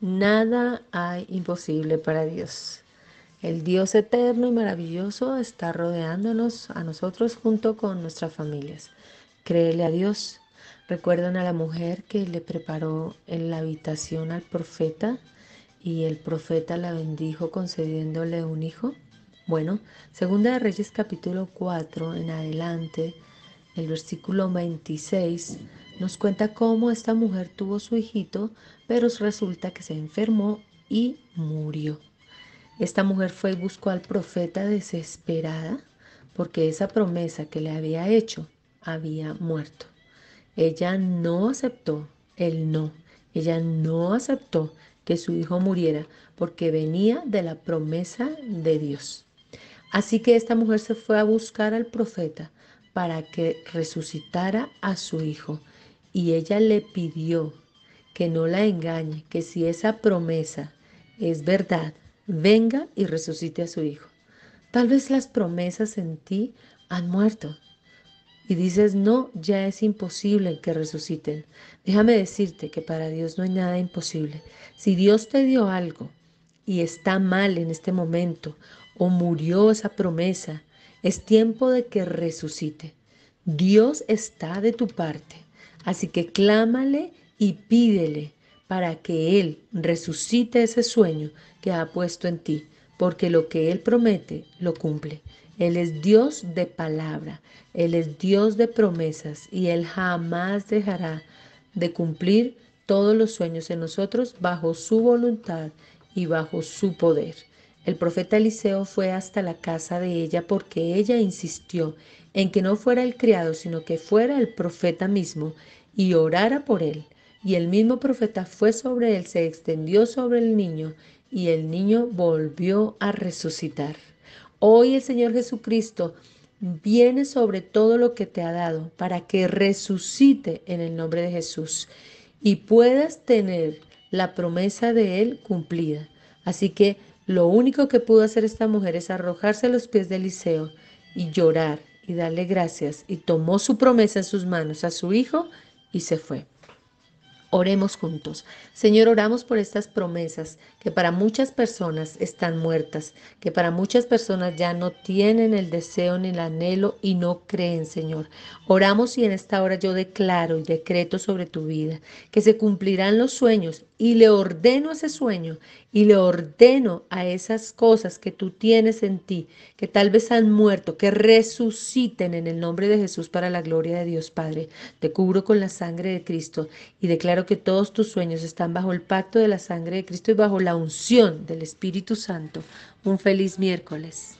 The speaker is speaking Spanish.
Nada hay imposible para Dios. El Dios eterno y maravilloso está rodeándonos a nosotros junto con nuestras familias. Créele a Dios. Recuerdan a la mujer que le preparó en la habitación al profeta y el profeta la bendijo concediéndole un hijo. Bueno, Segunda de Reyes capítulo 4 en adelante, el versículo 26 nos cuenta cómo esta mujer tuvo su hijito, pero resulta que se enfermó y murió. Esta mujer fue y buscó al profeta desesperada porque esa promesa que le había hecho había muerto. Ella no aceptó el no. Ella no aceptó que su hijo muriera porque venía de la promesa de Dios. Así que esta mujer se fue a buscar al profeta para que resucitara a su hijo y ella le pidió que no la engañe, que si esa promesa es verdad, venga y resucite a su hijo. Tal vez las promesas en ti han muerto y dices, no, ya es imposible que resuciten. Déjame decirte que para Dios no hay nada imposible. Si Dios te dio algo y está mal en este momento o murió esa promesa, es tiempo de que resucite. Dios está de tu parte. Así que clámale y pídele para que Él resucite ese sueño que ha puesto en ti, porque lo que Él promete lo cumple. Él es Dios de palabra, Él es Dios de promesas y Él jamás dejará de cumplir todos los sueños en nosotros bajo su voluntad y bajo su poder. El profeta Eliseo fue hasta la casa de ella porque ella insistió en que no fuera el criado, sino que fuera el profeta mismo y orara por él. Y el mismo profeta fue sobre él, se extendió sobre el niño y el niño volvió a resucitar. Hoy el Señor Jesucristo viene sobre todo lo que te ha dado para que resucite en el nombre de Jesús y puedas tener la promesa de Él cumplida. Así que lo único que pudo hacer esta mujer es arrojarse a los pies de Eliseo y llorar y darle gracias y tomó su promesa en sus manos a su hijo y se fue. Oremos juntos. Señor, oramos por estas promesas que para muchas personas están muertas, que para muchas personas ya no tienen el deseo ni el anhelo y no creen, Señor. Oramos y en esta hora yo declaro y decreto sobre tu vida que se cumplirán los sueños y le ordeno ese sueño y le ordeno a esas cosas que tú tienes en ti, que tal vez han muerto, que resuciten en el nombre de Jesús para la gloria de Dios Padre. Te cubro con la sangre de Cristo y declaro que todos tus sueños están bajo el pacto de la sangre de Cristo y bajo la unción del Espíritu Santo. Un feliz miércoles.